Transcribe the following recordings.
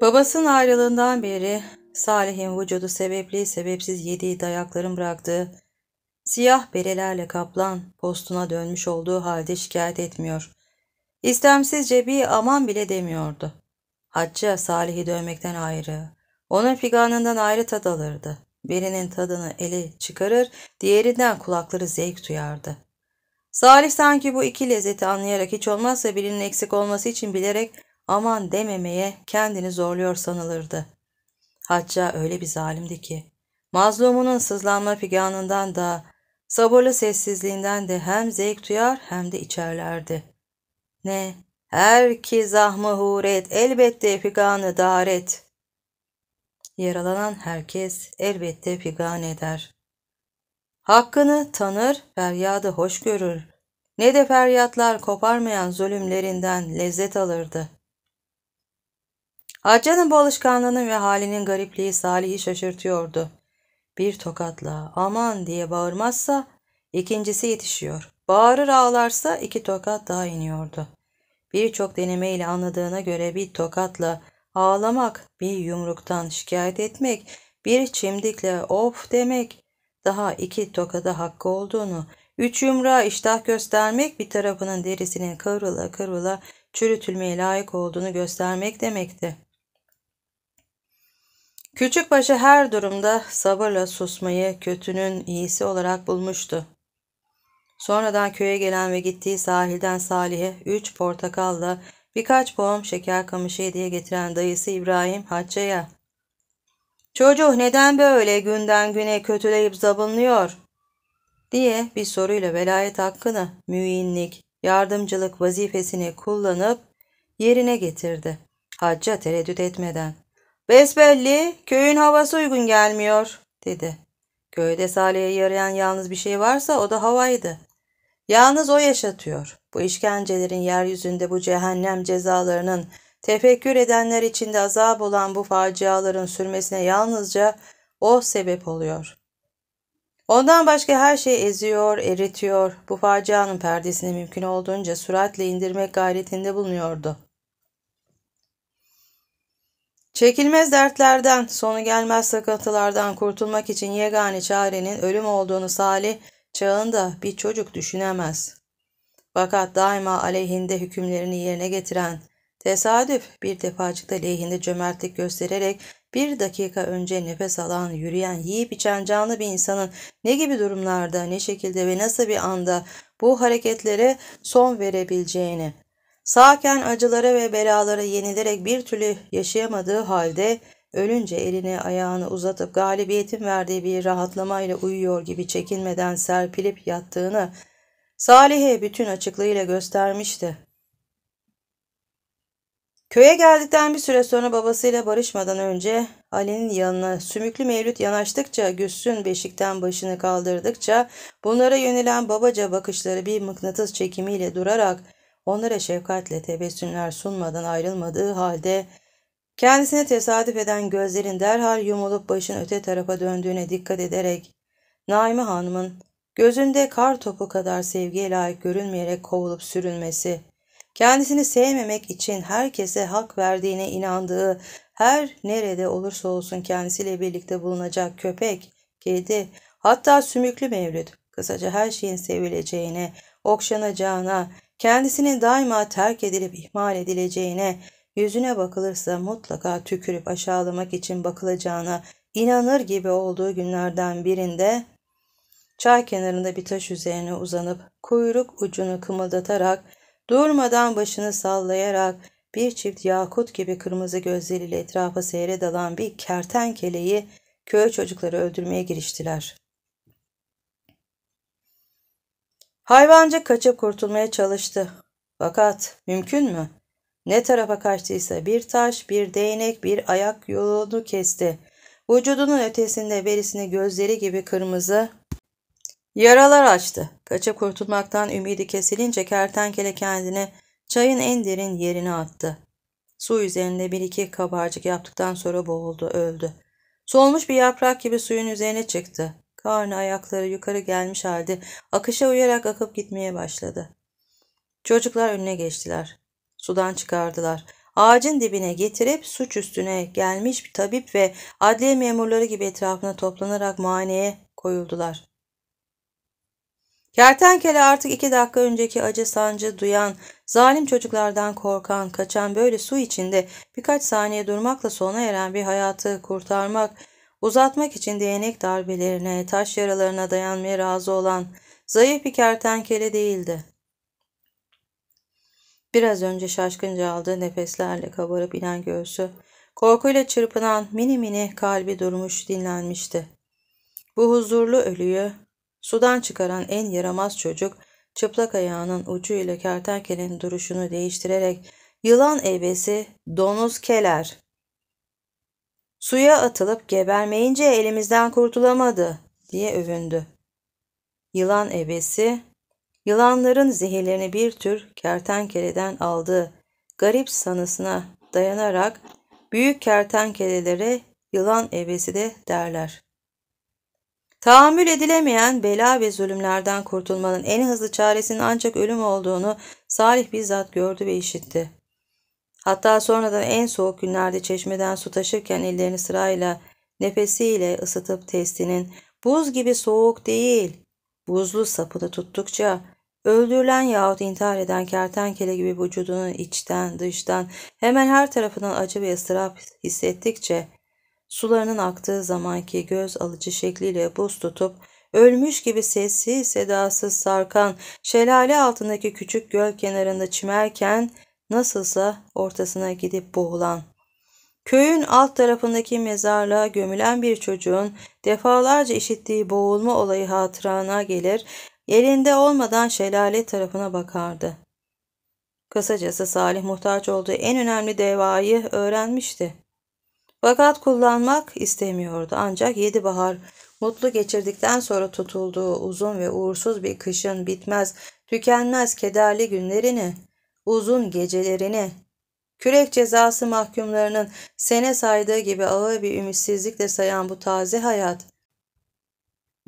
Babasının ayrılığından beri Salih'in vücudu sebepli sebepsiz yediği dayakların bıraktığı siyah berelerle kaplan postuna dönmüş olduğu halde şikayet etmiyor. İstemsizce bir aman bile demiyordu. Hacca Salih'i dövmekten ayrı, onun figanından ayrı tad alırdı. Birinin tadını eli çıkarır, diğerinden kulakları zevk duyardı. Salih sanki bu iki lezzeti anlayarak hiç olmazsa birinin eksik olması için bilerek aman dememeye kendini zorluyor sanılırdı. Hacca öyle bir zalimdi ki, mazlumunun sızlanma figanından da, sabırlı sessizliğinden de hem zevk duyar hem de içerlerdi. Ne, her ki zahmı huret, elbette figanı daret. Yaralanan herkes elbette figan eder. Hakkını tanır, feryadı hoş görür. Ne de feryatlar koparmayan zulümlerinden lezzet alırdı.'' Haccanın bu alışkanlığının ve halinin garipliği Salih'i şaşırtıyordu. Bir tokatla aman diye bağırmazsa ikincisi yetişiyor. Bağırır ağlarsa iki tokat daha iniyordu. Birçok denemeyle anladığına göre bir tokatla ağlamak, bir yumruktan şikayet etmek, bir çimdikle of demek, daha iki tokada hakkı olduğunu, üç yumruğa iştah göstermek bir tarafının derisinin kıvrıla kıvrıla çürütülmeye layık olduğunu göstermek demekti. Küçükbaşı her durumda sabırla susmayı kötünün iyisi olarak bulmuştu. Sonradan köye gelen ve gittiği sahilden Salih'e üç portakalla birkaç poğum şeker kamışı hediye getiren dayısı İbrahim Hacca'ya çocuğu neden böyle günden güne kötüleyip zabınlıyor?'' diye bir soruyla velayet hakkını, müinlik, yardımcılık vazifesini kullanıp yerine getirdi. Hacca tereddüt etmeden. Besbelli köyün havası uygun gelmiyor dedi. Köyde Salih'e yarayan yalnız bir şey varsa o da havaydı. Yalnız o yaşatıyor. Bu işkencelerin yeryüzünde bu cehennem cezalarının tefekkür edenler içinde azap olan bu faciaların sürmesine yalnızca o sebep oluyor. Ondan başka her şey eziyor, eritiyor. Bu facianın perdesini mümkün olduğunca süratle indirmek gayretinde bulunuyordu. Çekilmez dertlerden, sonu gelmez sıkıntılardan kurtulmak için yegane çarenin ölüm olduğunu Salih çağında bir çocuk düşünemez. Fakat daima aleyhinde hükümlerini yerine getiren, tesadüf bir defacıkta lehinde cömertlik göstererek bir dakika önce nefes alan, yürüyen, yiyip içen canlı bir insanın ne gibi durumlarda, ne şekilde ve nasıl bir anda bu hareketlere son verebileceğini, Sağken acılara ve belalara yenilerek bir türlü yaşayamadığı halde ölünce elini ayağını uzatıp galibiyetin verdiği bir rahatlamayla uyuyor gibi çekinmeden serpilip yattığını Salih'e bütün açıklığıyla göstermişti. Köye geldikten bir süre sonra babasıyla barışmadan önce Ali'nin yanına sümüklü mevlüt yanaştıkça Güssün beşikten başını kaldırdıkça bunlara yönelen babaca bakışları bir mıknatıs çekimiyle durarak onlara şefkatle tebessümler sunmadan ayrılmadığı halde kendisine tesadüf eden gözlerin derhal yumulup başın öte tarafa döndüğüne dikkat ederek Naime Hanım'ın gözünde kar topu kadar sevgiye layık görülmeyerek kovulup sürülmesi, kendisini sevmemek için herkese hak verdiğine inandığı her nerede olursa olsun kendisiyle birlikte bulunacak köpek, kedi, hatta sümüklü mevlüt, kısaca her şeyin sevileceğine, okşanacağına, Kendisini daima terk edilip ihmal edileceğine, yüzüne bakılırsa mutlaka tükürüp aşağılamak için bakılacağına inanır gibi olduğu günlerden birinde çay kenarında bir taş üzerine uzanıp kuyruk ucunu kımıldatarak durmadan başını sallayarak bir çift yakut gibi kırmızı gözleriyle etrafa seyre dalan bir kertenkeleyi köy çocukları öldürmeye giriştiler. Hayvancık kaçıp kurtulmaya çalıştı. Fakat mümkün mü? Ne tarafa kaçtıysa bir taş, bir değnek, bir ayak yolunu kesti. Vücudunun ötesinde berisini gözleri gibi kırmızı yaralar açtı. Kaçıp kurtulmaktan ümidi kesilince kertenkele kendini çayın en derin yerine attı. Su üzerinde bir iki kabarcık yaptıktan sonra boğuldu, öldü. Solmuş bir yaprak gibi suyun üzerine çıktı karnı ayakları yukarı gelmiş halde akışa uyarak akıp gitmeye başladı. Çocuklar önüne geçtiler. Sudan çıkardılar. Ağacın dibine getirip suç üstüne gelmiş bir tabip ve adliye memurları gibi etrafına toplanarak muayeneye koyuldular. Kertenkele artık iki dakika önceki acı sancı duyan, zalim çocuklardan korkan, kaçan böyle su içinde birkaç saniye durmakla sona eren bir hayatı kurtarmak Uzatmak için değnek darbelerine, taş yaralarına dayanmaya razı olan zayıf bir kertenkele değildi. Biraz önce şaşkınca aldığı nefeslerle kabarıp inen göğsü, korkuyla çırpınan mini mini kalbi durmuş dinlenmişti. Bu huzurlu ölüyü sudan çıkaran en yaramaz çocuk çıplak ayağının ucuyla kertenkelenin duruşunu değiştirerek yılan ebesi donuz keler Suya atılıp gebermeyince elimizden kurtulamadı diye övündü. Yılan ebesi, yılanların zehirlerini bir tür kertenkeleden aldığı garip sanısına dayanarak büyük kertenkelelere yılan ebesi de derler. Tahammül edilemeyen bela ve zulümlerden kurtulmanın en hızlı çaresinin ancak ölüm olduğunu Salih bizzat gördü ve işitti. Hatta sonradan en soğuk günlerde çeşmeden su taşırken ellerini sırayla nefesiyle ısıtıp testinin buz gibi soğuk değil, buzlu sapını tuttukça öldürülen yahut intihar eden kertenkele gibi vücudunun içten dıştan hemen her tarafından acı ve ıstırap hissettikçe sularının aktığı zamanki göz alıcı şekliyle buz tutup ölmüş gibi sessiz sedasız sarkan şelale altındaki küçük göl kenarında çimerken nasılsa ortasına gidip boğulan. Köyün alt tarafındaki mezarlığa gömülen bir çocuğun defalarca işittiği boğulma olayı hatırana gelir, elinde olmadan şelale tarafına bakardı. Kısacası Salih muhtaç olduğu en önemli devayı öğrenmişti. Fakat kullanmak istemiyordu ancak yedi bahar mutlu geçirdikten sonra tutulduğu uzun ve uğursuz bir kışın bitmez, tükenmez kederli günlerini uzun gecelerini Kürek cezası mahkumlarının sene saydığı gibi ağır bir ümitsizlikle sayan bu taze hayat,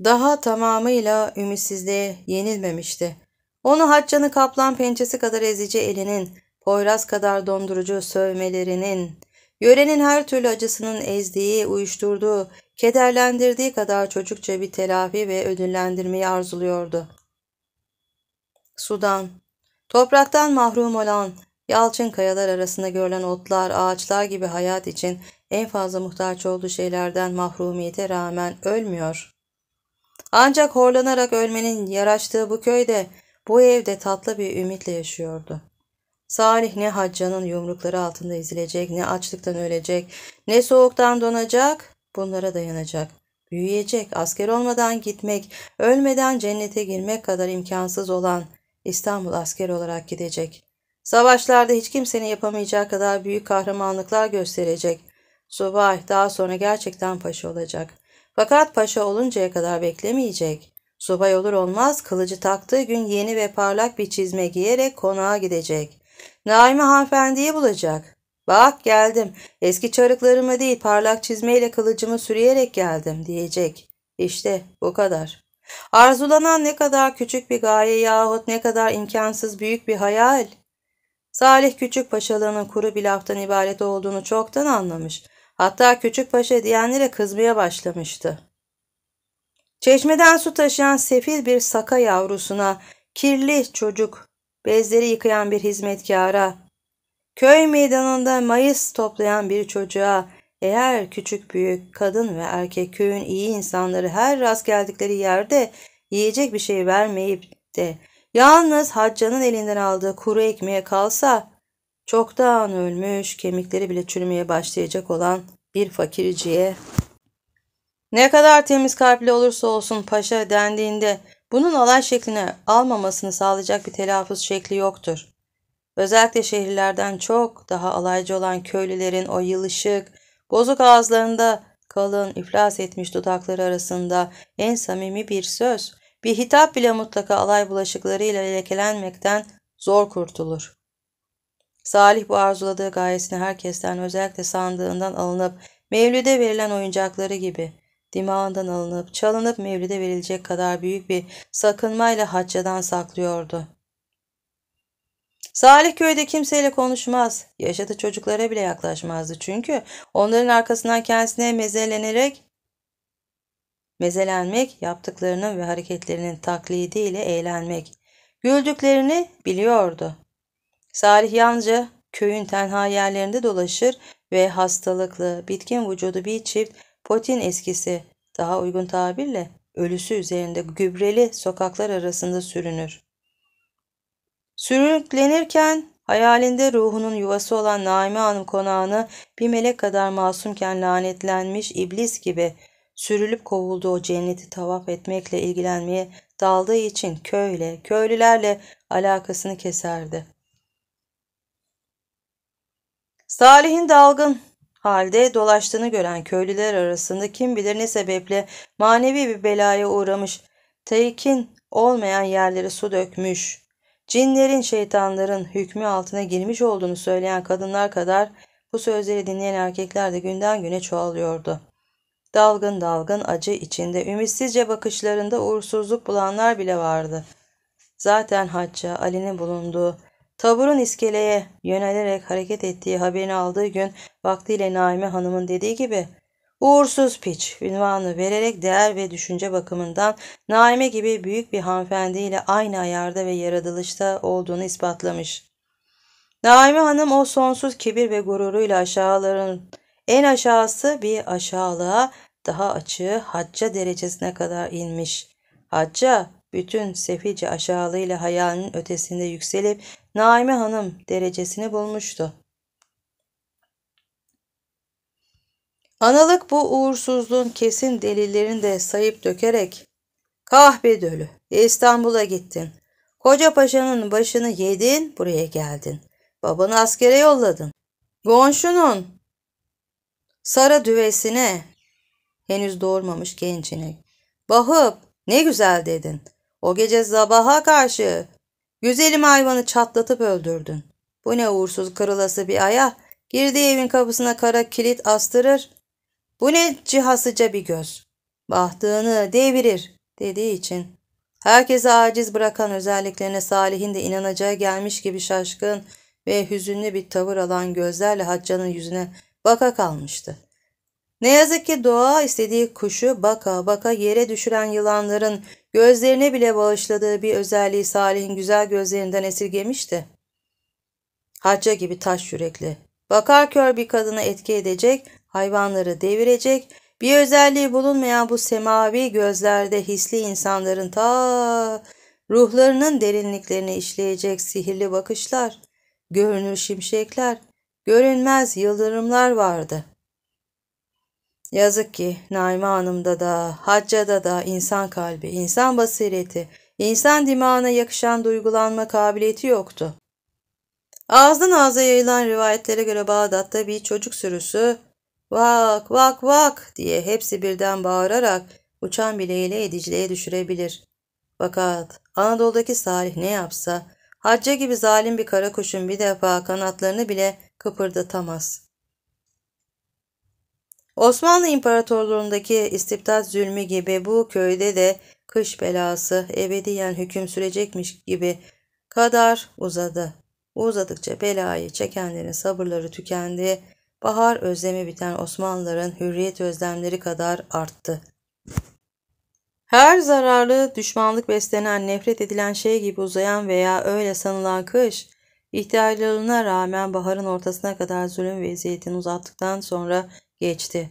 daha tamamıyla ümitsizliğe yenilmemişti. Onu haccanı kaplan pençesi kadar ezici elinin, poyraz kadar dondurucu sövmelerinin, yörenin her türlü acısının ezdiği, uyuşturduğu, kederlendirdiği kadar çocukça bir telafi ve ödüllendirmeyi arzuluyordu. Sudan Topraktan mahrum olan, yalçın kayalar arasında görülen otlar, ağaçlar gibi hayat için en fazla muhtaç olduğu şeylerden mahrumiyete rağmen ölmüyor. Ancak horlanarak ölmenin yaraştığı bu köyde, bu evde tatlı bir ümitle yaşıyordu. Salih ne haccanın yumrukları altında ezilecek, ne açlıktan ölecek, ne soğuktan donacak, bunlara dayanacak. Büyüyecek, asker olmadan gitmek, ölmeden cennete girmek kadar imkansız olan İstanbul asker olarak gidecek. Savaşlarda hiç kimsenin yapamayacağı kadar büyük kahramanlıklar gösterecek. Subay daha sonra gerçekten paşa olacak. Fakat paşa oluncaya kadar beklemeyecek. Subay olur olmaz kılıcı taktığı gün yeni ve parlak bir çizme giyerek konağa gidecek. Naime hanımefendiyi bulacak. Bak geldim eski çarıklarımı değil parlak çizmeyle kılıcımı sürüyerek geldim diyecek. İşte bu kadar. Arzulanan ne kadar küçük bir gaye yahut ne kadar imkansız büyük bir hayal. Salih Küçük Paşalığının kuru bir laftan ibaret olduğunu çoktan anlamış. Hatta Küçük Paşa diyenlere kızmaya başlamıştı. Çeşmeden su taşıyan sefil bir saka yavrusuna, kirli çocuk, bezleri yıkayan bir hizmetkara, köy meydanında mayıs toplayan bir çocuğa, eğer küçük büyük kadın ve erkek köyün iyi insanları her rast geldikleri yerde yiyecek bir şey vermeyip de yalnız haccanın elinden aldığı kuru ekmeğe kalsa çoktan ölmüş kemikleri bile çürümeye başlayacak olan bir fakirciye ne kadar temiz kalpli olursa olsun paşa dendiğinde bunun alay şekline almamasını sağlayacak bir telaffuz şekli yoktur. Özellikle şehirlerden çok daha alaycı olan köylülerin o yılışık, Bozuk ağızlarında kalın, iflas etmiş dudakları arasında en samimi bir söz, bir hitap bile mutlaka alay bulaşıklarıyla lekelenmekten zor kurtulur. Salih bu arzuladığı gayesini herkesten özellikle sandığından alınıp mevlide verilen oyuncakları gibi dimağından alınıp çalınıp mevlide verilecek kadar büyük bir sakınmayla haccadan saklıyordu. Salih köyde kimseyle konuşmaz. Yaşadı çocuklara bile yaklaşmazdı çünkü onların arkasından kendisine mezelenerek mezelenmek, yaptıklarının ve hareketlerinin taklidiyle eğlenmek. Güldüklerini biliyordu. Salih yalnızca köyün tenha yerlerinde dolaşır ve hastalıklı, bitkin vücudu bir çift potin eskisi, daha uygun tabirle ölüsü üzerinde gübreli sokaklar arasında sürünür. Sürüklenirken hayalinde ruhunun yuvası olan Naime Hanım konağını bir melek kadar masumken lanetlenmiş iblis gibi sürülüp kovulduğu o cenneti tavaf etmekle ilgilenmeye daldığı için köyle, köylülerle alakasını keserdi. Salih'in dalgın halde dolaştığını gören köylüler arasında kim bilir ne sebeple manevi bir belaya uğramış, teykin olmayan yerlere su dökmüş, cinlerin şeytanların hükmü altına girmiş olduğunu söyleyen kadınlar kadar bu sözleri dinleyen erkekler de günden güne çoğalıyordu. Dalgın dalgın acı içinde ümitsizce bakışlarında uğursuzluk bulanlar bile vardı. Zaten hacca Ali'nin bulunduğu Taburun iskeleye yönelerek hareket ettiği haberini aldığı gün vaktiyle Naime Hanım'ın dediği gibi Uğursuz piç ünvanını vererek değer ve düşünce bakımından Naime gibi büyük bir hanımefendiyle aynı ayarda ve yaratılışta olduğunu ispatlamış. Naime Hanım o sonsuz kibir ve gururuyla aşağıların en aşağısı bir aşağılığa daha açığı hacca derecesine kadar inmiş. Hacca bütün sefice aşağılığıyla hayalinin ötesinde yükselip Naime Hanım derecesini bulmuştu. Analık bu uğursuzluğun kesin delillerini de sayıp dökerek kahpe dölü İstanbul'a gittin. Koca paşanın başını yedin buraya geldin. Babanı askere yolladın. Gonşunun sarı düvesine henüz doğurmamış gençini Bahıp ne güzel dedin. O gece sabaha karşı güzelim hayvanı çatlatıp öldürdün. Bu ne uğursuz kırılası bir aya girdiği evin kapısına kara kilit astırır bu ne cihasıca bir göz. Bahtığını devirir dediği için. Herkese aciz bırakan özelliklerine Salih'in de inanacağı gelmiş gibi şaşkın ve hüzünlü bir tavır alan gözlerle Haccan'ın yüzüne baka kalmıştı. Ne yazık ki doğa istediği kuşu baka baka yere düşüren yılanların gözlerine bile bağışladığı bir özelliği Salih'in güzel gözlerinden esirgemişti. Hacca gibi taş yürekli, bakar kör bir kadını etki edecek hayvanları devirecek, bir özelliği bulunmayan bu semavi gözlerde hisli insanların ta ruhlarının derinliklerine işleyecek sihirli bakışlar, görünür şimşekler, görünmez yıldırımlar vardı. Yazık ki Naime Hanım'da da, Hacca'da da insan kalbi, insan basireti, insan dimağına yakışan duygulanma kabiliyeti yoktu. Ağızdan ağza yayılan rivayetlere göre Bağdat'ta bir çocuk sürüsü vak vak vak diye hepsi birden bağırarak uçan bileğiyle ediciliğe düşürebilir. Fakat Anadolu'daki Salih ne yapsa hacca gibi zalim bir kara kuşun bir defa kanatlarını bile kıpırdatamaz. Osmanlı İmparatorluğundaki istibdat zulmü gibi bu köyde de kış belası ebediyen hüküm sürecekmiş gibi kadar uzadı. Uzadıkça belayı çekenlerin sabırları tükendi. Bahar özlemi biten Osmanlıların hürriyet özlemleri kadar arttı. Her zararlı, düşmanlık beslenen, nefret edilen şey gibi uzayan veya öyle sanılan kış, ihtiyarlarına rağmen baharın ortasına kadar zulüm ve vaziyetini uzattıktan sonra geçti.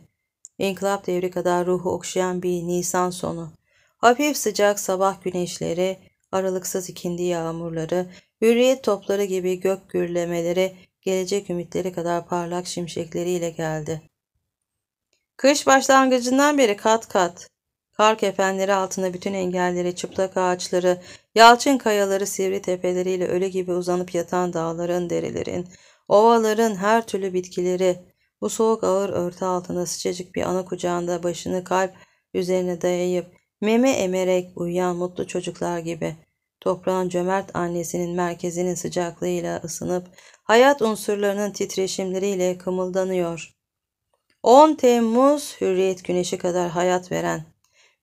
İnkılap devri kadar ruhu okşayan bir Nisan sonu. Hafif sıcak sabah güneşleri, aralıksız ikindi yağmurları, hürriyet topları gibi gök gürlemeleri gelecek ümitleri kadar parlak şimşekleriyle geldi. Kış başlangıcından beri kat kat, kar kefenleri altında bütün engelleri, çıplak ağaçları, yalçın kayaları, sivri tepeleriyle ölü gibi uzanıp yatan dağların, derelerin, ovaların her türlü bitkileri, bu soğuk ağır örtü altında sıcacık bir ana kucağında başını kalp üzerine dayayıp, meme emerek uyuyan mutlu çocuklar gibi.'' Toprağın cömert annesinin merkezinin sıcaklığıyla ısınıp hayat unsurlarının titreşimleriyle kımıldanıyor. 10 Temmuz Hürriyet Güneşi kadar hayat veren,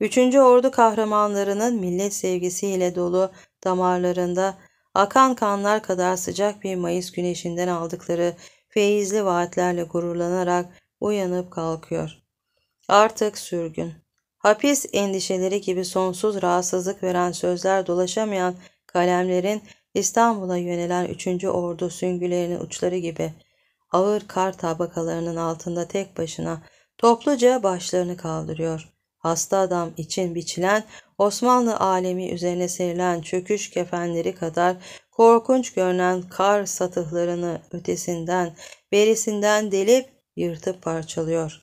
3. Ordu kahramanlarının millet sevgisiyle dolu damarlarında akan kanlar kadar sıcak bir Mayıs güneşinden aldıkları feyizli vaatlerle gururlanarak uyanıp kalkıyor. Artık sürgün. Hapis endişeleri gibi sonsuz rahatsızlık veren sözler dolaşamayan kalemlerin İstanbul'a yönelen 3. Ordu süngülerinin uçları gibi ağır kar tabakalarının altında tek başına topluca başlarını kaldırıyor. Hasta adam için biçilen Osmanlı alemi üzerine serilen çöküş kefenleri kadar korkunç görünen kar satıhlarını ötesinden, berisinden delip yırtıp parçalıyor.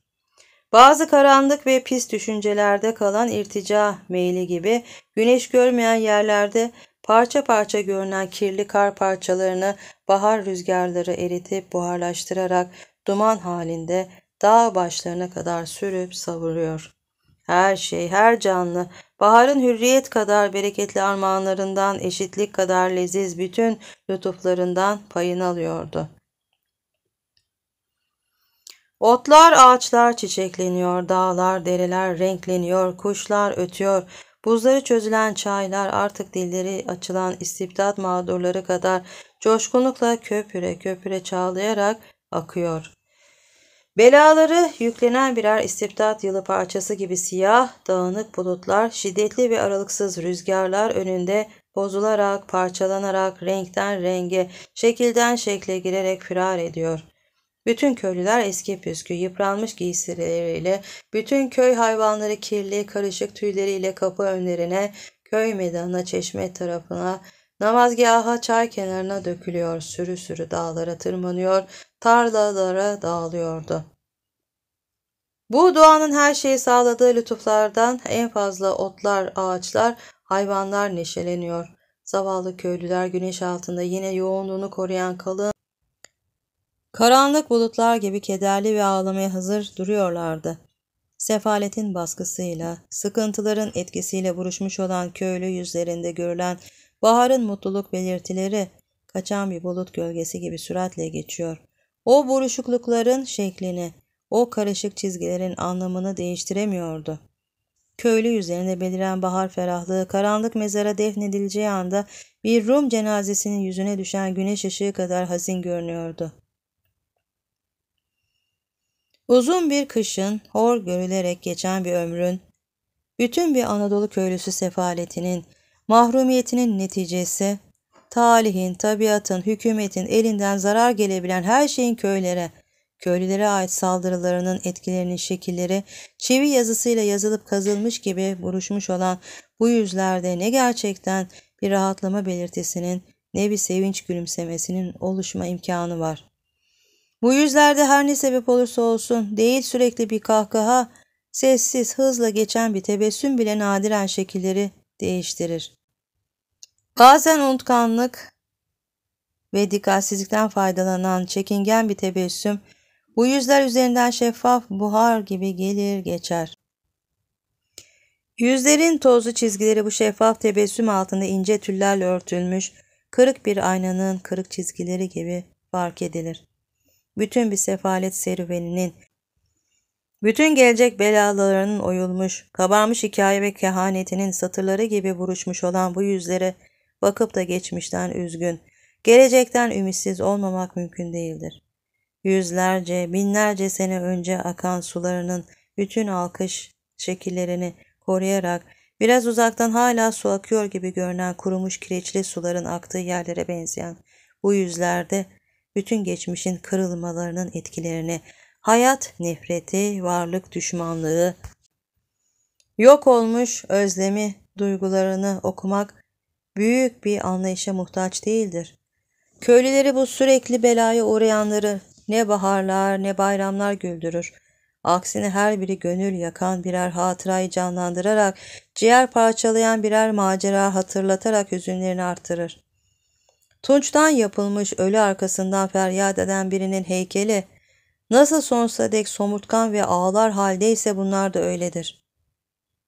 Bazı karanlık ve pis düşüncelerde kalan irtica meyli gibi güneş görmeyen yerlerde Parça parça görünen kirli kar parçalarını bahar rüzgarları eritip buharlaştırarak duman halinde dağ başlarına kadar sürüp savuruyor. Her şey, her canlı, baharın hürriyet kadar bereketli armağanlarından, eşitlik kadar leziz bütün lütuflarından payını alıyordu. Otlar, ağaçlar çiçekleniyor, dağlar, dereler renkleniyor, kuşlar ötüyor, Buzları çözülen çaylar artık dilleri açılan istibdat mağdurları kadar coşkunlukla köpüre köpüre çağlayarak akıyor. Belaları yüklenen birer istibdat yılı parçası gibi siyah, dağınık bulutlar, şiddetli ve aralıksız rüzgarlar önünde bozularak, parçalanarak, renkten renge, şekilden şekle girerek firar ediyor. Bütün köylüler eski püskü yıpranmış giysileriyle, bütün köy hayvanları kirli karışık tüyleriyle kapı önlerine, köy meydanına, çeşme tarafına, namazgaha, çay kenarına dökülüyor, sürü sürü dağlara tırmanıyor, tarlalara dağılıyordu. Bu doğanın her şeyi sağladığı lütuflardan en fazla otlar, ağaçlar, hayvanlar neşeleniyor. Zavallı köylüler güneş altında yine yoğunluğunu koruyan kalın Karanlık bulutlar gibi kederli ve ağlamaya hazır duruyorlardı. Sefaletin baskısıyla, sıkıntıların etkisiyle buruşmuş olan köylü yüzlerinde görülen baharın mutluluk belirtileri kaçan bir bulut gölgesi gibi süratle geçiyor. O buruşuklukların şeklini, o karışık çizgilerin anlamını değiştiremiyordu. Köylü yüzlerinde beliren bahar ferahlığı karanlık mezara defnedileceği anda bir Rum cenazesinin yüzüne düşen güneş ışığı kadar hazin görünüyordu. Uzun bir kışın, hor görülerek geçen bir ömrün, bütün bir Anadolu köylüsü sefaletinin, mahrumiyetinin neticesi, talihin, tabiatın, hükümetin elinden zarar gelebilen her şeyin köylere, köylülere ait saldırılarının etkilerinin şekilleri çivi yazısıyla yazılıp kazılmış gibi buruşmuş olan bu yüzlerde ne gerçekten bir rahatlama belirtisinin ne bir sevinç gülümsemesinin oluşma imkanı var. Bu yüzlerde her ne sebep olursa olsun değil sürekli bir kahkaha, sessiz hızla geçen bir tebessüm bile nadiren şekilleri değiştirir. Bazen unutkanlık ve dikkatsizlikten faydalanan çekingen bir tebessüm bu yüzler üzerinden şeffaf buhar gibi gelir geçer. Yüzlerin tozlu çizgileri bu şeffaf tebessüm altında ince tüllerle örtülmüş, kırık bir aynanın kırık çizgileri gibi fark edilir bütün bir sefalet serüveninin, bütün gelecek belalarının oyulmuş, kabarmış hikaye ve kehanetinin satırları gibi vuruşmuş olan bu yüzlere bakıp da geçmişten üzgün, gelecekten ümitsiz olmamak mümkün değildir. Yüzlerce, binlerce sene önce akan sularının bütün alkış şekillerini koruyarak biraz uzaktan hala su akıyor gibi görünen kurumuş kireçli suların aktığı yerlere benzeyen bu yüzlerde bütün geçmişin kırılmalarının etkilerini, hayat nefreti, varlık düşmanlığı, yok olmuş özlemi duygularını okumak büyük bir anlayışa muhtaç değildir. Köylüleri bu sürekli belaya uğrayanları ne baharlar ne bayramlar güldürür. Aksine her biri gönül yakan birer hatırayı canlandırarak, ciğer parçalayan birer macera hatırlatarak hüzünlerini artırır. Tunçtan yapılmış ölü arkasından feryat eden birinin heykeli nasıl sonsuza dek somurtkan ve ağlar haldeyse bunlar da öyledir.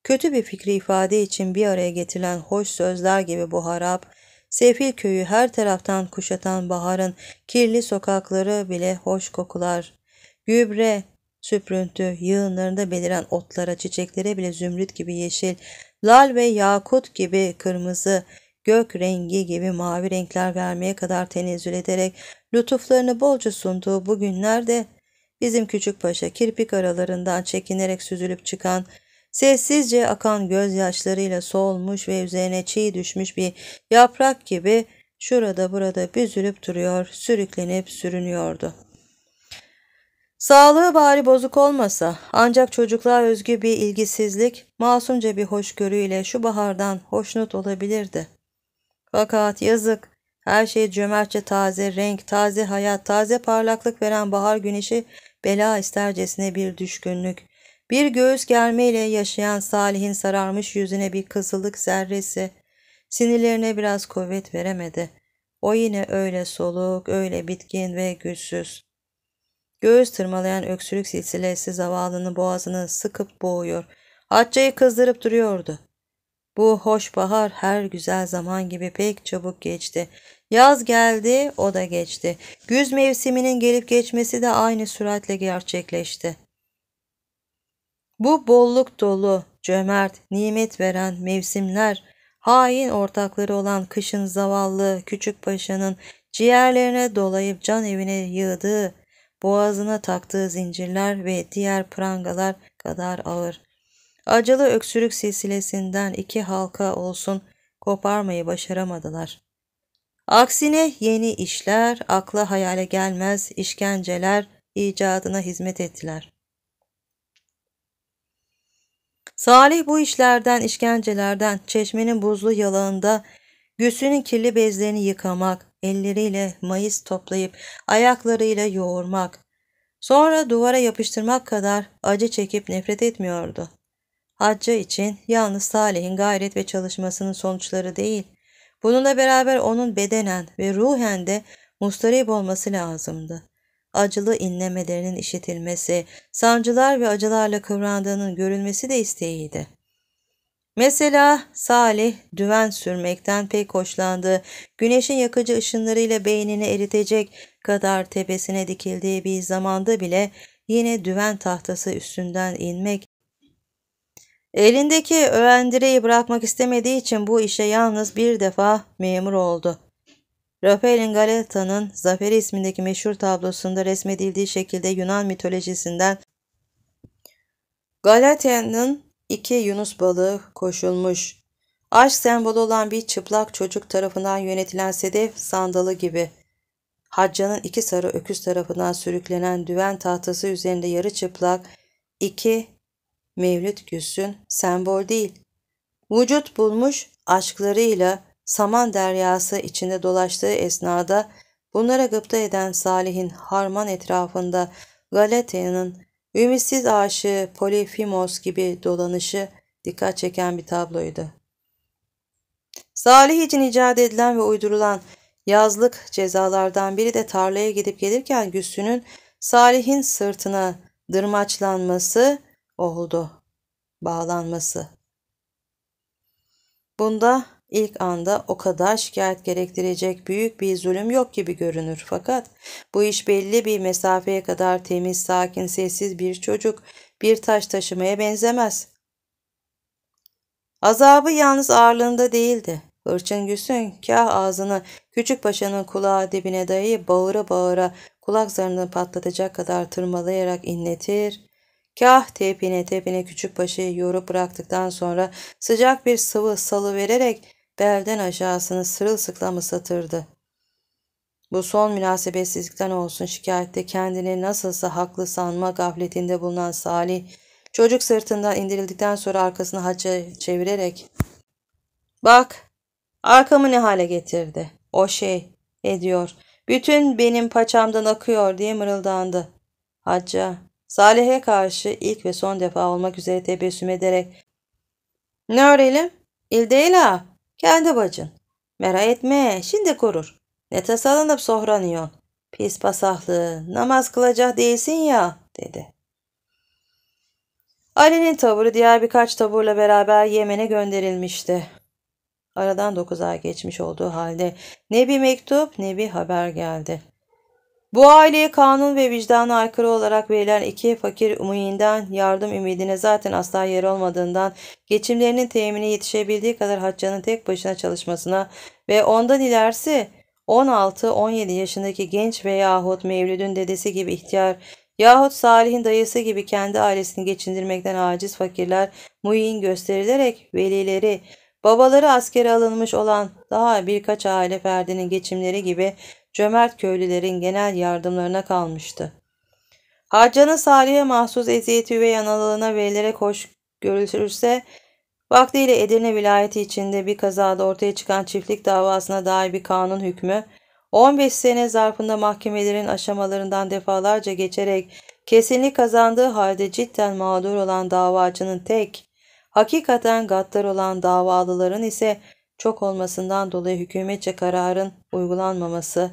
Kötü bir fikri ifade için bir araya getirilen hoş sözler gibi bu harap, sefil köyü her taraftan kuşatan baharın kirli sokakları bile hoş kokular. Gübre, süprüntü, yığınlarında beliren otlara, çiçeklere bile zümrüt gibi yeşil, lal ve yakut gibi kırmızı, gök rengi gibi mavi renkler vermeye kadar tenezzül ederek lütuflarını bolca sunduğu bu günlerde bizim küçük paşa kirpik aralarından çekinerek süzülüp çıkan, sessizce akan gözyaşlarıyla solmuş ve üzerine çiğ düşmüş bir yaprak gibi şurada burada büzülüp duruyor, sürüklenip sürünüyordu. Sağlığı bari bozuk olmasa ancak çocukluğa özgü bir ilgisizlik, masumca bir hoşgörüyle şu bahardan hoşnut olabilirdi. Fakat yazık her şey cömertçe taze renk, taze hayat, taze parlaklık veren bahar güneşi bela istercesine bir düşkünlük. Bir göğüs germeyle yaşayan Salih'in sararmış yüzüne bir kızılık zerresi. Sinirlerine biraz kuvvet veremedi. O yine öyle soluk, öyle bitkin ve güçsüz. Göğüs tırmalayan öksürük silsilesi zavallının boğazını sıkıp boğuyor. Hacca'yı kızdırıp duruyordu. Bu hoş bahar her güzel zaman gibi pek çabuk geçti. Yaz geldi, o da geçti. Güz mevsiminin gelip geçmesi de aynı süratle gerçekleşti. Bu bolluk dolu, cömert, nimet veren mevsimler, hain ortakları olan kışın zavallı küçük paşanın ciğerlerine dolayıp can evine yığdığı, boğazına taktığı zincirler ve diğer prangalar kadar ağır. Acılı öksürük silsilesinden iki halka olsun koparmayı başaramadılar. Aksine yeni işler, akla hayale gelmez işkenceler icadına hizmet ettiler. Salih bu işlerden, işkencelerden, çeşmenin buzlu yalağında Gülsünün kirli bezlerini yıkamak, elleriyle mayıs toplayıp ayaklarıyla yoğurmak, sonra duvara yapıştırmak kadar acı çekip nefret etmiyordu. Hacca için yalnız Salih'in gayret ve çalışmasının sonuçları değil, bununla beraber onun bedenen ve ruhen de mustarip olması lazımdı. Acılı inlemelerinin işitilmesi, sancılar ve acılarla kıvrandığının görülmesi de isteğiydi. Mesela Salih düven sürmekten pek hoşlandı. Güneşin yakıcı ışınlarıyla beynini eritecek kadar tepesine dikildiği bir zamanda bile yine düven tahtası üstünden inmek Elindeki öğendireyi bırakmak istemediği için bu işe yalnız bir defa memur oldu. Rafael'in Galeta'nın Zaferi ismindeki meşhur tablosunda resmedildiği şekilde Yunan mitolojisinden Galatya'nın iki Yunus balığı koşulmuş. Aşk sembolü olan bir çıplak çocuk tarafından yönetilen sedef sandalı gibi. Haccanın iki sarı öküz tarafından sürüklenen düven tahtası üzerinde yarı çıplak iki Mevlüt Gülsün sembol değil. Vücut bulmuş aşklarıyla saman deryası içinde dolaştığı esnada bunlara gıpta eden Salih'in harman etrafında Galatya'nın ümitsiz aşığı Polifimos gibi dolanışı dikkat çeken bir tabloydu. Salih için icat edilen ve uydurulan yazlık cezalardan biri de tarlaya gidip gelirken Güsü'nün Salih'in sırtına dırmaçlanması oldu bağlanması. Bunda ilk anda o kadar şikayet gerektirecek büyük bir zulüm yok gibi görünür. Fakat bu iş belli bir mesafeye kadar temiz, sakin, sessiz bir çocuk bir taş taşımaya benzemez. Azabı yalnız ağırlığında değildi. Hırçın Gülsün kah ağzını küçük paşanın kulağı dibine dayayıp bağıra bağıra kulak zarını patlatacak kadar tırmalayarak inletir, Kah tepine tepine küçük paşayı yorup bıraktıktan sonra sıcak bir sıvı salı vererek belden aşağısını sırılsıklam ısıtırdı. Bu son münasebetsizlikten olsun şikayette kendini nasılsa haklı sanma gafletinde bulunan Salih, çocuk sırtından indirildikten sonra arkasını haça çevirerek ''Bak, arkamı ne hale getirdi, o şey, ediyor, bütün benim paçamdan akıyor.'' diye mırıldandı. Hacca Salih'e karşı ilk ve son defa olmak üzere tebessüm ederek ''Ne örelim? İldeyla, kendi bacın. Merak etme, şimdi korur. Ne tasalanıp sohranıyor Pis pasahlı, namaz kılacak değilsin ya.'' dedi. Ali'nin tavırı diğer birkaç taburla beraber Yemen'e gönderilmişti. Aradan dokuz ay geçmiş olduğu halde ne bir mektup ne bir haber geldi. Bu aileye kanun ve vicdana aykırı olarak verilen iki fakir umuyinden yardım ümidine zaten asla yer olmadığından geçimlerinin temine yetişebildiği kadar Hacca'nın tek başına çalışmasına ve ondan ilerisi 16-17 yaşındaki genç veyahut Mevlüt'ün dedesi gibi ihtiyar yahut Salih'in dayısı gibi kendi ailesini geçindirmekten aciz fakirler muyin gösterilerek velileri, babaları askere alınmış olan daha birkaç aile ferdinin geçimleri gibi cömert köylülerin genel yardımlarına kalmıştı. Haccanın Salih'e mahsus eziyeti ve yanalığına verilerek hoş görülürse, vaktiyle Edirne vilayeti içinde bir kazada ortaya çıkan çiftlik davasına dair bir kanun hükmü, 15 sene zarfında mahkemelerin aşamalarından defalarca geçerek kesinlik kazandığı halde cidden mağdur olan davacının tek, hakikaten gaddar olan davalıların ise çok olmasından dolayı hükümetçe kararın uygulanmaması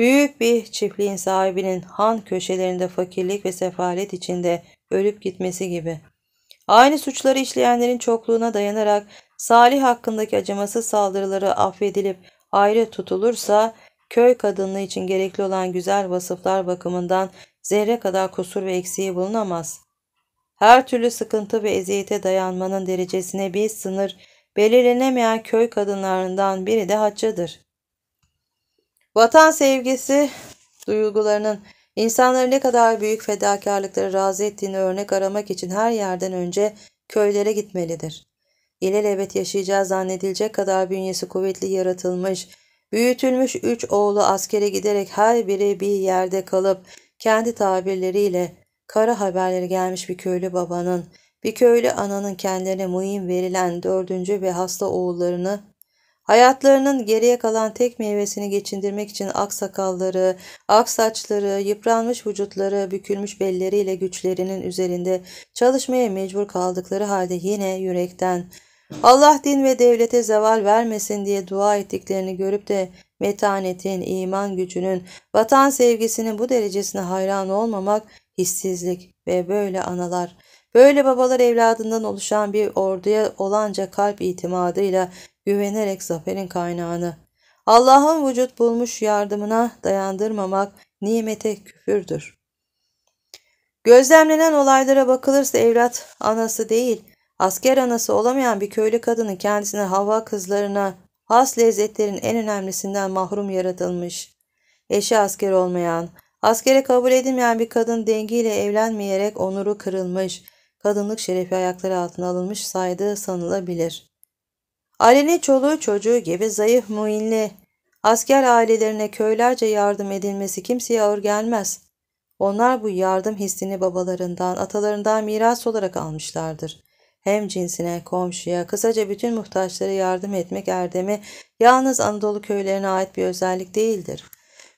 Büyük bir çiftliğin sahibinin han köşelerinde fakirlik ve sefalet içinde ölüp gitmesi gibi. Aynı suçları işleyenlerin çokluğuna dayanarak Salih hakkındaki acımasız saldırıları affedilip ayrı tutulursa köy kadınlığı için gerekli olan güzel vasıflar bakımından zerre kadar kusur ve eksiği bulunamaz. Her türlü sıkıntı ve eziyete dayanmanın derecesine bir sınır belirlenemeyen köy kadınlarından biri de haccıdır. Vatan sevgisi duygularının insanları ne kadar büyük fedakarlıkları razı ettiğini örnek aramak için her yerden önce köylere gitmelidir. İlelebet yaşayacağı zannedilecek kadar bünyesi kuvvetli yaratılmış, büyütülmüş üç oğlu askere giderek her biri bir yerde kalıp kendi tabirleriyle kara haberleri gelmiş bir köylü babanın, bir köylü ananın kendilerine muhim verilen dördüncü ve hasta oğullarını Hayatlarının geriye kalan tek meyvesini geçindirmek için ak sakalları, ak saçları, yıpranmış vücutları, bükülmüş belleriyle güçlerinin üzerinde çalışmaya mecbur kaldıkları halde yine yürekten Allah din ve devlete zeval vermesin diye dua ettiklerini görüp de metanetin, iman gücünün, vatan sevgisinin bu derecesine hayran olmamak hissizlik ve böyle analar.'' Böyle babalar evladından oluşan bir orduya olanca kalp itimadıyla güvenerek zaferin kaynağını, Allah'ın vücut bulmuş yardımına dayandırmamak nimete küfürdür. Gözlemlenen olaylara bakılırsa evlat anası değil, asker anası olamayan bir köylü kadının kendisine hava kızlarına has lezzetlerin en önemlisinden mahrum yaratılmış. Eşi asker olmayan, askere kabul edilmeyen bir kadın dengiyle evlenmeyerek onuru kırılmış.'' kadınlık şerefi ayakları altına alınmış saydığı sanılabilir. Ailenin çoluğu çocuğu gibi zayıf muinli, asker ailelerine köylerce yardım edilmesi kimseye ağır gelmez. Onlar bu yardım hissini babalarından, atalarından miras olarak almışlardır. Hem cinsine, komşuya, kısaca bütün muhtaçlara yardım etmek erdemi yalnız Anadolu köylerine ait bir özellik değildir.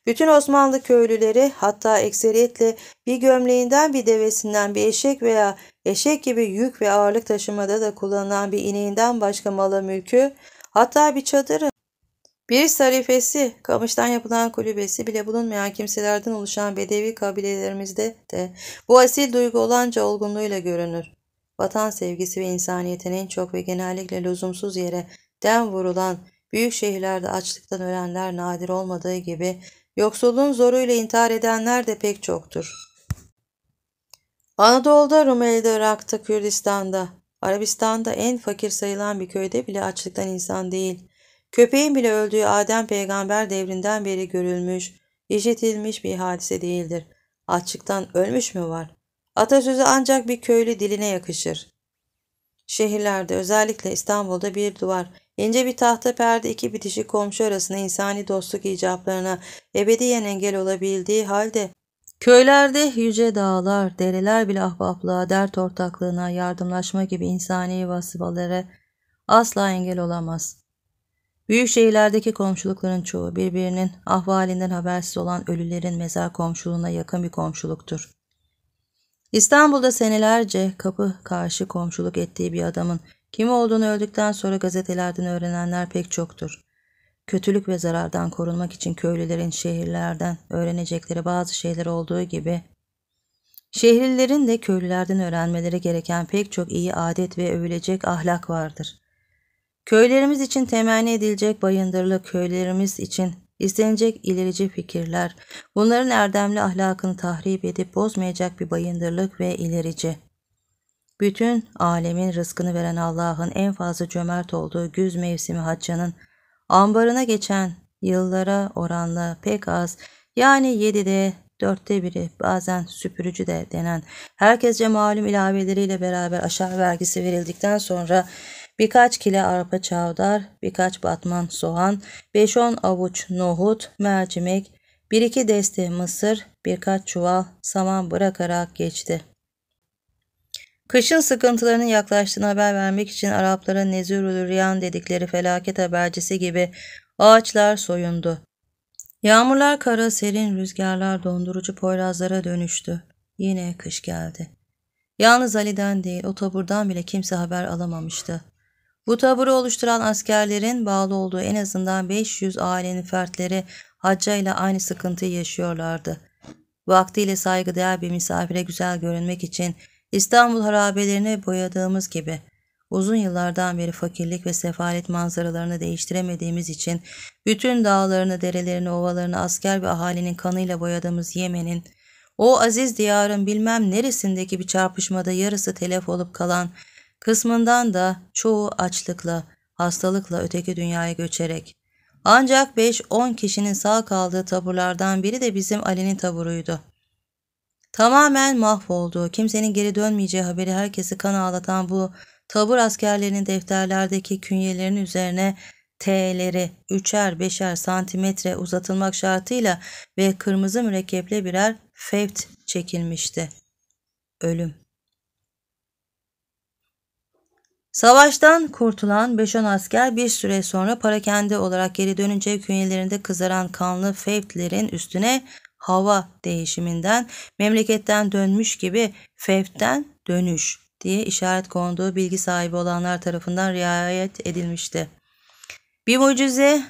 Bütün Osmanlı köylüleri hatta ekseriyetle bir gömleğinden bir devesinden bir eşek veya Eşek gibi yük ve ağırlık taşımada da kullanılan bir ineğinden başka malı mülkü, hatta bir çadırı, bir sarifesi, kamıştan yapılan kulübesi bile bulunmayan kimselerden oluşan bedevi kabilelerimizde de bu asil duygu olanca olgunluğuyla görünür. Vatan sevgisi ve insaniyetin en çok ve genellikle lüzumsuz yere den vurulan büyük şehirlerde açlıktan ölenler nadir olmadığı gibi yoksulluğun zoruyla intihar edenler de pek çoktur.'' Anadolu'da, Rumeli'de, Irak'ta, Kürdistan'da, Arabistan'da en fakir sayılan bir köyde bile açlıktan insan değil. Köpeğin bile öldüğü Adem peygamber devrinden beri görülmüş, işitilmiş bir hadise değildir. Açlıktan ölmüş mü var? Atasözü ancak bir köylü diline yakışır. Şehirlerde özellikle İstanbul'da bir duvar, ince bir tahta perde iki bitişik komşu arasında insani dostluk icablarına ebediyen engel olabildiği halde Köylerde yüce dağlar, dereler bile ahbaplığa, dert ortaklığına, yardımlaşma gibi insani vasıflara asla engel olamaz. Büyük şehirlerdeki komşulukların çoğu birbirinin ahvalinden habersiz olan ölülerin mezar komşuluğuna yakın bir komşuluktur. İstanbul'da senelerce kapı karşı komşuluk ettiği bir adamın kim olduğunu öldükten sonra gazetelerden öğrenenler pek çoktur. Kötülük ve zarardan korunmak için köylülerin şehirlerden öğrenecekleri bazı şeyler olduğu gibi şehirlilerin de köylülerden öğrenmeleri gereken pek çok iyi adet ve övülecek ahlak vardır. Köylerimiz için temenni edilecek bayındırlık, köylerimiz için istenecek ilerici fikirler, bunların erdemli ahlakını tahrip edip bozmayacak bir bayındırlık ve ilerici. Bütün alemin rızkını veren Allah'ın en fazla cömert olduğu güz mevsimi haccanın ambarına geçen yıllara oranla pek az yani 7'de dörtte biri bazen süpürücü de denen herkesce malum ilaveleriyle beraber aşağı vergisi verildikten sonra birkaç kile arpa çavdar, birkaç batman soğan, 5-10 avuç nohut, mercimek, bir iki deste mısır, birkaç çuval saman bırakarak geçti. Kışın sıkıntılarının yaklaştığını haber vermek için Araplara Nezirul Riyan dedikleri felaket habercisi gibi ağaçlar soyundu. Yağmurlar kara, serin rüzgarlar dondurucu poyrazlara dönüştü. Yine kış geldi. Yalnız Ali'den değil, o taburdan bile kimse haber alamamıştı. Bu taburu oluşturan askerlerin bağlı olduğu en azından 500 ailenin fertleri hacca ile aynı sıkıntıyı yaşıyorlardı. Vaktiyle saygıdeğer bir misafire güzel görünmek için İstanbul harabelerini boyadığımız gibi uzun yıllardan beri fakirlik ve sefalet manzaralarını değiştiremediğimiz için bütün dağlarını, derelerini, ovalarını asker ve ahalinin kanıyla boyadığımız Yemen'in, o aziz diyarın bilmem neresindeki bir çarpışmada yarısı telef olup kalan kısmından da çoğu açlıkla, hastalıkla öteki dünyaya göçerek. Ancak 5-10 kişinin sağ kaldığı taburlardan biri de bizim Ali'nin taburuydu. Tamamen mahvoldu. Kimsenin geri dönmeyeceği haberi herkesi kan ağlatan bu tabur askerlerinin defterlerdeki künyelerinin üzerine T'leri üçer beşer santimetre uzatılmak şartıyla ve kırmızı mürekkeple birer fevt çekilmişti. Ölüm. Savaştan kurtulan 5-10 asker bir süre sonra parakende olarak geri dönünce künyelerinde kızaran kanlı fevtlerin üstüne hava değişiminden memleketten dönmüş gibi fevten dönüş diye işaret konduğu bilgi sahibi olanlar tarafından riayet edilmişti. Bir mucize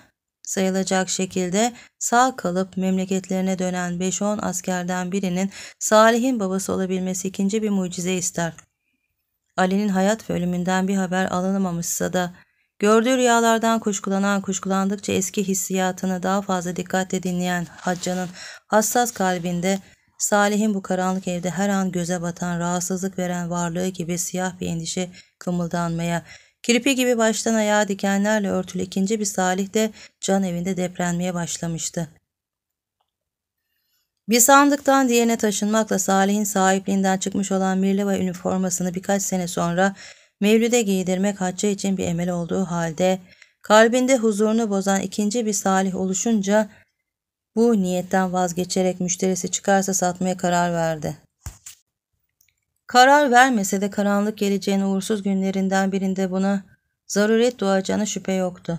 sayılacak şekilde sağ kalıp memleketlerine dönen 5-10 askerden birinin Salih'in babası olabilmesi ikinci bir mucize ister. Ali'nin hayat bölümünden bir haber alınamamışsa da Gördüğü rüyalardan kuşkulanan kuşkulandıkça eski hissiyatını daha fazla dikkatle dinleyen haccanın hassas kalbinde Salih'in bu karanlık evde her an göze batan, rahatsızlık veren varlığı gibi siyah bir endişe kımıldanmaya, kirpi gibi baştan ayağa dikenlerle örtülü ikinci bir Salih de can evinde deprenmeye başlamıştı. Bir sandıktan diğerine taşınmakla Salih'in sahipliğinden çıkmış olan Mirleva üniformasını birkaç sene sonra Mevlüde giydirmek haccı için bir emel olduğu halde kalbinde huzurunu bozan ikinci bir salih oluşunca bu niyetten vazgeçerek müşterisi çıkarsa satmaya karar verdi. Karar vermese de karanlık geleceğin uğursuz günlerinden birinde buna zaruret doğacağına şüphe yoktu.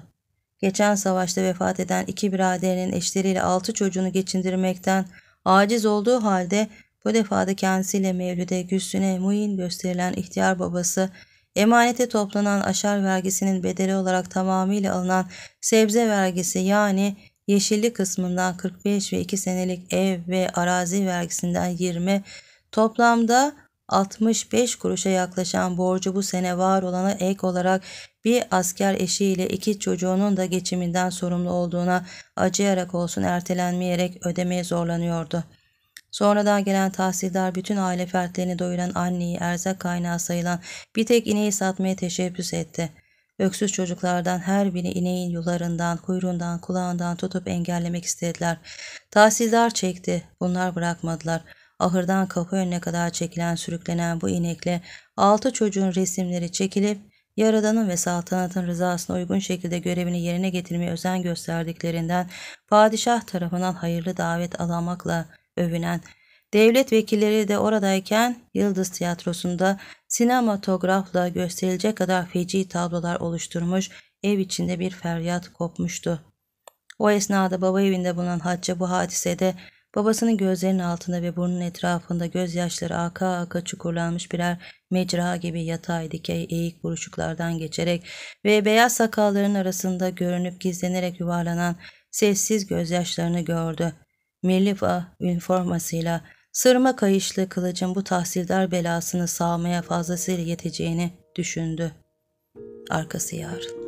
Geçen savaşta vefat eden iki biraderinin eşleriyle altı çocuğunu geçindirmekten aciz olduğu halde bu defa da kendisiyle Mevlüde Gülsün'e muin gösterilen ihtiyar babası Emanete toplanan aşar vergisinin bedeli olarak tamamıyla alınan sebze vergisi yani yeşilli kısmından 45 ve 2 senelik ev ve arazi vergisinden 20 toplamda 65 kuruşa yaklaşan borcu bu sene var olana ek olarak bir asker eşiyle iki çocuğunun da geçiminden sorumlu olduğuna acıyarak olsun ertelenmeyerek ödemeye zorlanıyordu.'' Sonradan gelen tahsildar bütün aile fertlerini doyuran anneyi erzak kaynağı sayılan bir tek ineği satmaya teşebbüs etti. Öksüz çocuklardan her biri ineğin yularından, kuyruğundan, kulağından tutup engellemek istediler. Tahsildar çekti. Bunlar bırakmadılar. Ahırdan kapı önüne kadar çekilen sürüklenen bu inekle altı çocuğun resimleri çekilip Yaradan'ın ve saltanatın rızasına uygun şekilde görevini yerine getirmeye özen gösterdiklerinden padişah tarafından hayırlı davet alamakla övünen. Devlet vekilleri de oradayken Yıldız Tiyatrosu'nda sinematografla gösterilecek kadar feci tablolar oluşturmuş, ev içinde bir feryat kopmuştu. O esnada baba evinde bulunan Hacca bu hadisede babasının gözlerinin altında ve burnunun etrafında gözyaşları aka aka çukurlanmış birer mecra gibi yatay dikey eğik buruşuklardan geçerek ve beyaz sakalların arasında görünüp gizlenerek yuvarlanan sessiz gözyaşlarını gördü. Mirlifa üniformasıyla sırma kayışlı kılıcın bu tahsildar belasını sağmaya fazlasıyla yeteceğini düşündü. Arkası yarın.